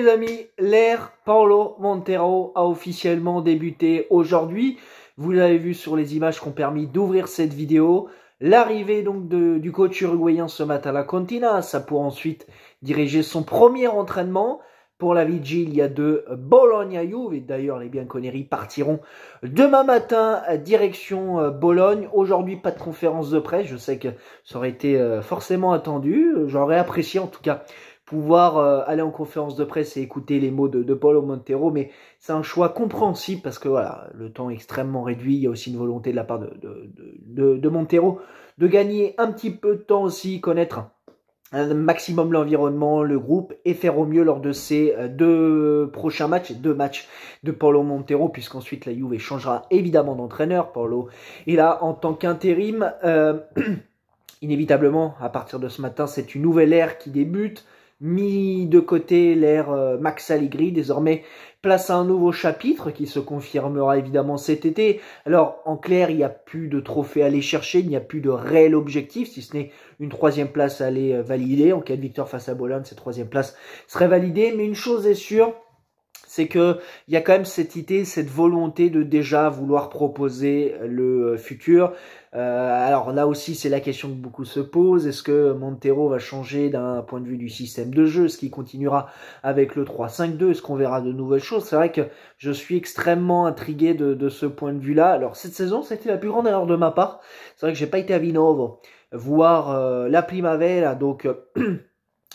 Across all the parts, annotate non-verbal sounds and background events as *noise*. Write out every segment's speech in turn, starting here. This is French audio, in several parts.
les amis, l'air Paolo Montero a officiellement débuté aujourd'hui. Vous l'avez vu sur les images qui ont permis d'ouvrir cette vidéo. L'arrivée donc du coach uruguayen ce matin à la Contina, ça pour ensuite diriger son premier entraînement pour la vigilia de bologna Et d'ailleurs, les Bianconeri partiront demain matin direction euh, Bologne. Aujourd'hui, pas de conférence de presse. Je sais que ça aurait été euh, forcément attendu. J'aurais apprécié en tout cas pouvoir euh, aller en conférence de presse et écouter les mots de, Paulo Montero, mais c'est un choix compréhensible parce que voilà, le temps est extrêmement réduit, il y a aussi une volonté de la part de, de, Montero de gagner un petit peu de temps aussi, connaître un maximum l'environnement, le groupe et faire au mieux lors de ces euh, deux prochains matchs, deux matchs de Paulo Montero, puisqu'ensuite la Juve changera évidemment d'entraîneur. Paulo et là en tant qu'intérim. Euh, *clears throat* inévitablement, à partir de ce matin, c'est une nouvelle ère qui débute mis de côté l'ère euh, Max Allegri, désormais place à un nouveau chapitre qui se confirmera évidemment cet été. Alors en clair, il n'y a plus de trophée à aller chercher, il n'y a plus de réel objectif, si ce n'est une troisième place à aller euh, valider. En cas de victoire face à Bologne, cette troisième place serait validée. Mais une chose est sûre, c'est que y a quand même cette idée, cette volonté de déjà vouloir proposer le euh, futur. Euh, alors là aussi, c'est la question que beaucoup se posent. Est-ce que Montero va changer d'un point de vue du système de jeu Est-ce qu'il continuera avec le 3-5-2 Est-ce qu'on verra de nouvelles choses C'est vrai que je suis extrêmement intrigué de, ce point de vue-là. Alors cette saison, c'était la plus grande erreur de ma part. C'est vrai que j'ai pas été à Vinovo voir euh, la Primavera, donc *clears throat*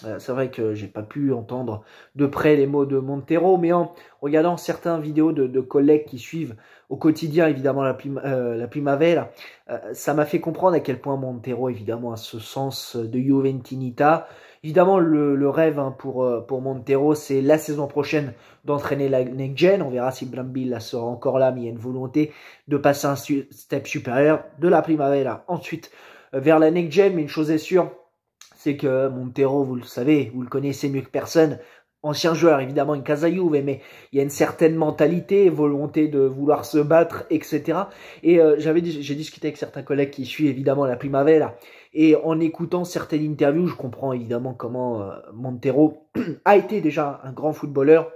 Euh, c'est vrai que j'ai pas pu entendre de près les mots de Montero, mais en regardant certaines vidéos de, collègues qui suivent au quotidien évidemment la, euh, la Primavera, euh, ça m'a fait comprendre à quel point Montero évidemment a ce sens de Juventinita. Évidemment le, rêve hein, pour, pour Montero c'est la saison prochaine d'entraîner la Next Gen, on verra si Brambilla sera encore là, mais il y a une volonté de passer un step supérieur de la Primavera ensuite vers la Next Gen, mais une chose est sûre, c'est que Montero, vous le savez, vous le connaissez mieux que personne, ancien joueur, évidemment, une casa mais il y a une certaine mentalité, volonté de vouloir se battre, etc. Et euh, j'ai discuté avec certains collègues qui suivent évidemment la Primavera, et en écoutant certaines interviews, je comprends évidemment comment euh, Montero *clears throat* a été déjà un grand footballeur,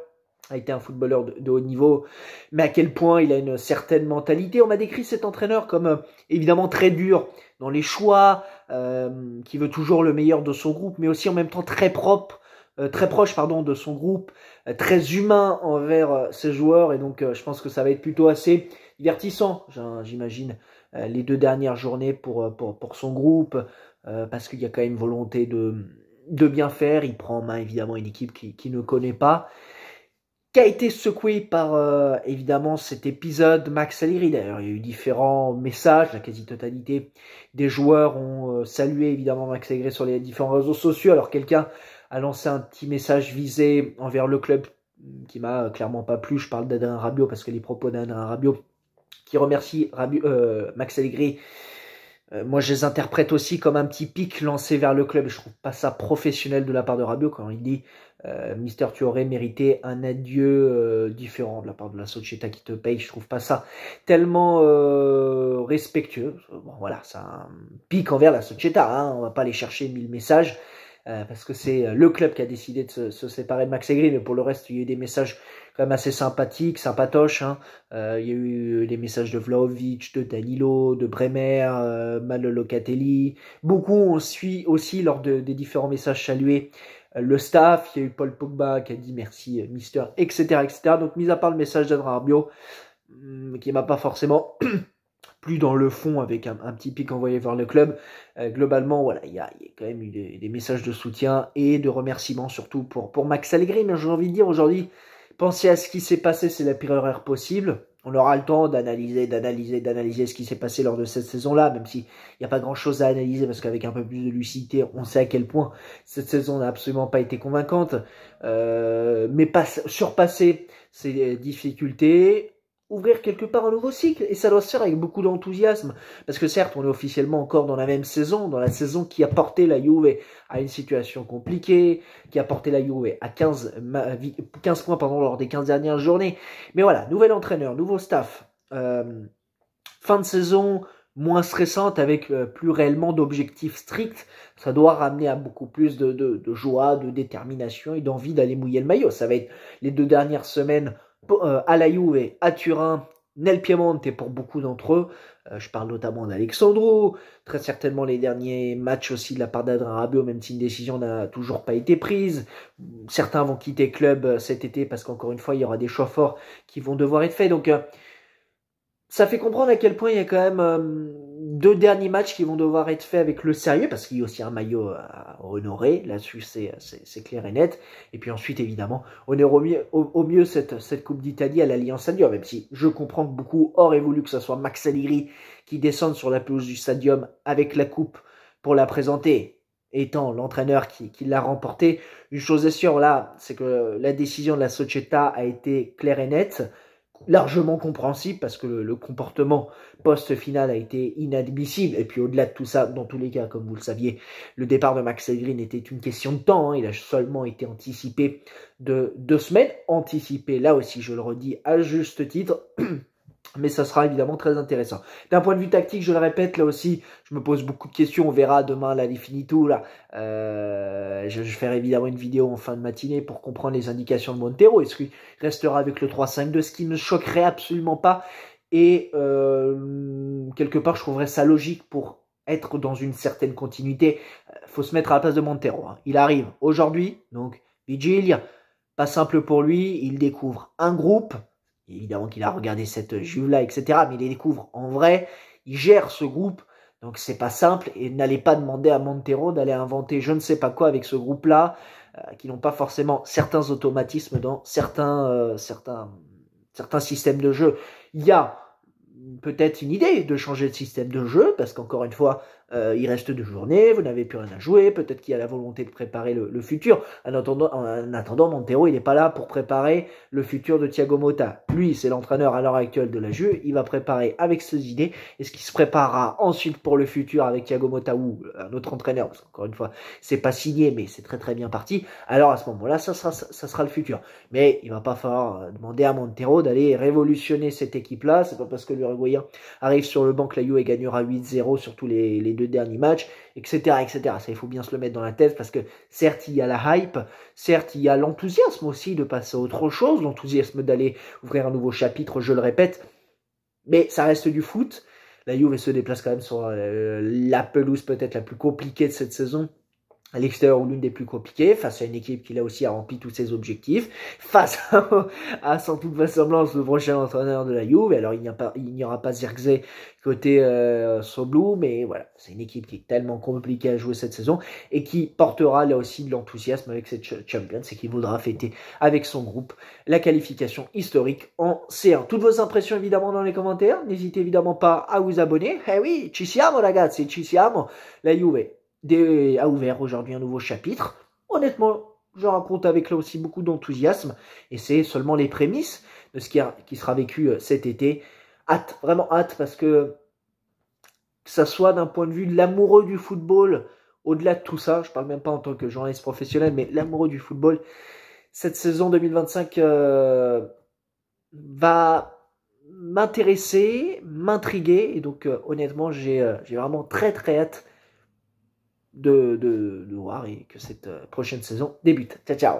a été un footballeur de, haut niveau, mais à quel point il a une certaine mentalité. On m'a décrit cet entraîneur comme euh, évidemment très dur dans les choix, euh, qui veut toujours le meilleur de son groupe, mais aussi en même temps très propre, euh, très proche pardon de son groupe, très humain envers ses joueurs. Et donc je pense que ça va être plutôt assez divertissant, j'imagine, les deux dernières journées pour, pour, pour son groupe, parce qu'il y a quand même volonté de, de bien faire. Il prend en main évidemment une équipe qui, qui ne connaît pas a été secoué par euh, évidemment cet épisode Max Allegri D'ailleurs, il y a eu différents messages, la quasi-totalité des joueurs ont euh, salué évidemment Max Allegri sur les différents réseaux sociaux. Alors quelqu'un a lancé un petit message visé envers le club qui m'a euh, clairement pas plu. Je parle d'Adrien Rabiot parce que les propos d'Adrien Rabiot qui remercie Max Allegri euh, moi, je les interprète aussi comme un petit pic lancé vers le club. Je trouve pas ça professionnel de la part de Rabiot quand il dit euh, Mister, tu aurais mérité un adieu euh, différent de la part de la société qui te paye. Je trouve pas ça tellement respectueux. Bon, voilà, c'est un pic envers la société, hein. On va pas aller chercher mille messages. Euh, parce que c'est euh, le club qui a décidé de se, séparer de Max Aigri, mais pour le reste, il y a eu des messages quand même assez sympathiques, sympatoches. Hein. Euh, il y a eu des messages de Vlaovic, de Danilo, de Bremer, Malolo Catelli. Beaucoup ont suit aussi, lors de, des différents messages salués, le staff, il y a eu Paul Pogba qui a dit merci, Mister, etc., etc. Donc, mis à part le message d'Adra Arbio, hmm, qui m'a pas forcément *clears throat* plus dans le fond avec un, petit pic envoyé vers le club. Euh, globalement, voilà, il y, a, quand même eu des, messages de soutien et de remerciements surtout pour, pour Max Allegri. Mais j'ai envie de dire aujourd'hui, pensez à ce qui s'est passé, c'est la pire erreur possible. On aura le temps d'analyser, d'analyser, d'analyser ce qui s'est passé lors de cette saison-là, même s'il n'y a pas grand-chose à analyser, parce qu'avec un peu plus de lucidité, on sait à quel point cette saison n'a absolument pas été convaincante. Euh, mais surpasser ces difficultés, ouvrir quelque part un nouveau cycle. Et ça doit se faire avec beaucoup d'enthousiasme. Parce que certes, on est officiellement encore dans la même saison, dans la saison qui a porté la Juve à une situation compliquée, qui a porté la Juve à 15, points pendant lors des 15 dernières journées. Mais voilà, nouvel entraîneur, nouveau staff. Euh, fin de saison moins stressante avec euh, plus réellement d'objectifs stricts, ça doit ramener à beaucoup plus de, de, de joie, de détermination et d'envie d'aller mouiller le maillot. Ça va être les deux dernières semaines à euh, la Juve, à Turin, nel Piemonte et pour beaucoup d'entre eux. Euh, je parle notamment d'Alexandro, très certainement les derniers matchs aussi de la part d'Adrien Rabiot, même si une décision n'a toujours pas été prise. Certains vont quitter club euh, cet été parce qu'encore une fois, il y aura des choix forts qui vont devoir être faits. Donc, ça fait comprendre à quel point il y a quand même deux derniers matchs qui vont devoir être faits avec le sérieux, parce qu'il y a aussi un maillot à honorer, là-dessus c'est clair et net. Et puis ensuite, évidemment, on est au mieux, au, cette, Coupe d'Italie à l'Alliance Stadium, même si je comprends que beaucoup auraient voulu que ce soit Max Aliri qui descende sur la pelouse du Stadium avec la Coupe pour la présenter étant l'entraîneur qui, qui l'a remportée. Une chose est sûre, là, c'est que la décision de la Società a été claire et nette largement compréhensible parce que le, comportement post finale a été inadmissible. Et puis au-delà de tout ça, dans tous les cas, comme vous le saviez, le départ de Max Green était une question de temps. Hein. Il a seulement été anticipé de deux semaines. Anticipé, là aussi, je le redis à juste titre. *clears throat* mais ça sera évidemment très intéressant. D'un point de vue tactique, je le répète, là aussi, je me pose beaucoup de questions. On verra demain la tout euh, je, ferai évidemment une vidéo en fin de matinée pour comprendre les indications de Montero. Est-ce qu'il restera avec le 3-5-2, ce qui ne choquerait absolument pas Et euh, quelque part, je trouverais ça logique pour être dans une certaine continuité. Il euh, faut se mettre à la place de Montero. Hein. Il arrive aujourd'hui, donc vigilia. pas simple pour lui. Il découvre un groupe. Évidemment qu'il a regardé cette Juve-là, etc. Mais il les découvre en vrai. Il gère ce groupe. Donc c'est pas simple. Et n'allez pas demander à Montero d'aller inventer je ne sais pas quoi avec ce groupe-là, euh, qui n'ont pas forcément certains automatismes dans certains, euh, certains, certains systèmes de jeu. Il y a peut-être une idée de changer de système de jeu, parce qu'encore une fois, euh, il reste deux journées, vous n'avez plus rien à jouer, peut-être qu'il y a la volonté de préparer le, futur. En attendant, en attendant, Montero, il n'est pas là pour préparer le futur de Thiago Mota, Lui, c'est l'entraîneur à l'heure actuelle de la Juve, il va préparer avec ses idées, et ce qui se préparera ensuite pour le futur avec Thiago Motta ou un autre entraîneur, encore une fois, c'est pas signé, mais c'est très très bien parti, alors à ce moment-là, ça sera, le futur. Mais il va pas falloir euh, demander à Montero d'aller révolutionner cette équipe-là, c'est pas parce que l'Uruguayen arrive sur le banc que la Juve gagnera 8-0 sur tous les deux derniers matchs, etc., etc. Ça, il faut bien se le mettre dans la tête parce que certes, il y a la hype, certes, il y a l'enthousiasme aussi de passer à autre chose, l'enthousiasme d'aller ouvrir un nouveau chapitre, je le répète, mais ça reste du foot. La Juve se déplace quand même sur euh, la pelouse peut-être la plus compliquée de cette saison à l'extérieur l'une des plus compliquées, face à une équipe qui là aussi rempli tous ses objectifs, *laughs* face à, sans toute vraisemblance le prochain entraîneur de la Juve, alors il n'y, aura pas Zirkzee côté euh, Soblou, mais voilà, c'est une équipe qui est tellement compliquée à jouer cette saison et qui portera là aussi de l'enthousiasme avec cette Champions et qui voudra fêter avec son groupe la qualification historique en C1. Toutes vos impressions évidemment dans les commentaires, n'hésitez évidemment pas à vous abonner, eh oui, ci siamo ragazzi, ci siamo, la Juve a ouvert aujourd'hui un nouveau chapitre. Honnêtement, je raconte avec là aussi beaucoup d'enthousiasme et c'est seulement les prémices de ce qui, qui sera vécu euh, cet été. Hâte, vraiment hâte parce que que ça soit d'un point de vue de l'amoureux du football, au-delà de tout ça, je parle même pas en tant que journaliste professionnel, mais l'amoureux du football, cette saison 2025 euh, va m'intéresser, m'intriguer, et donc euh, honnêtement, j'ai vraiment très très hâte de, de, de voir et que cette euh, prochaine saison débute. Ciao, ciao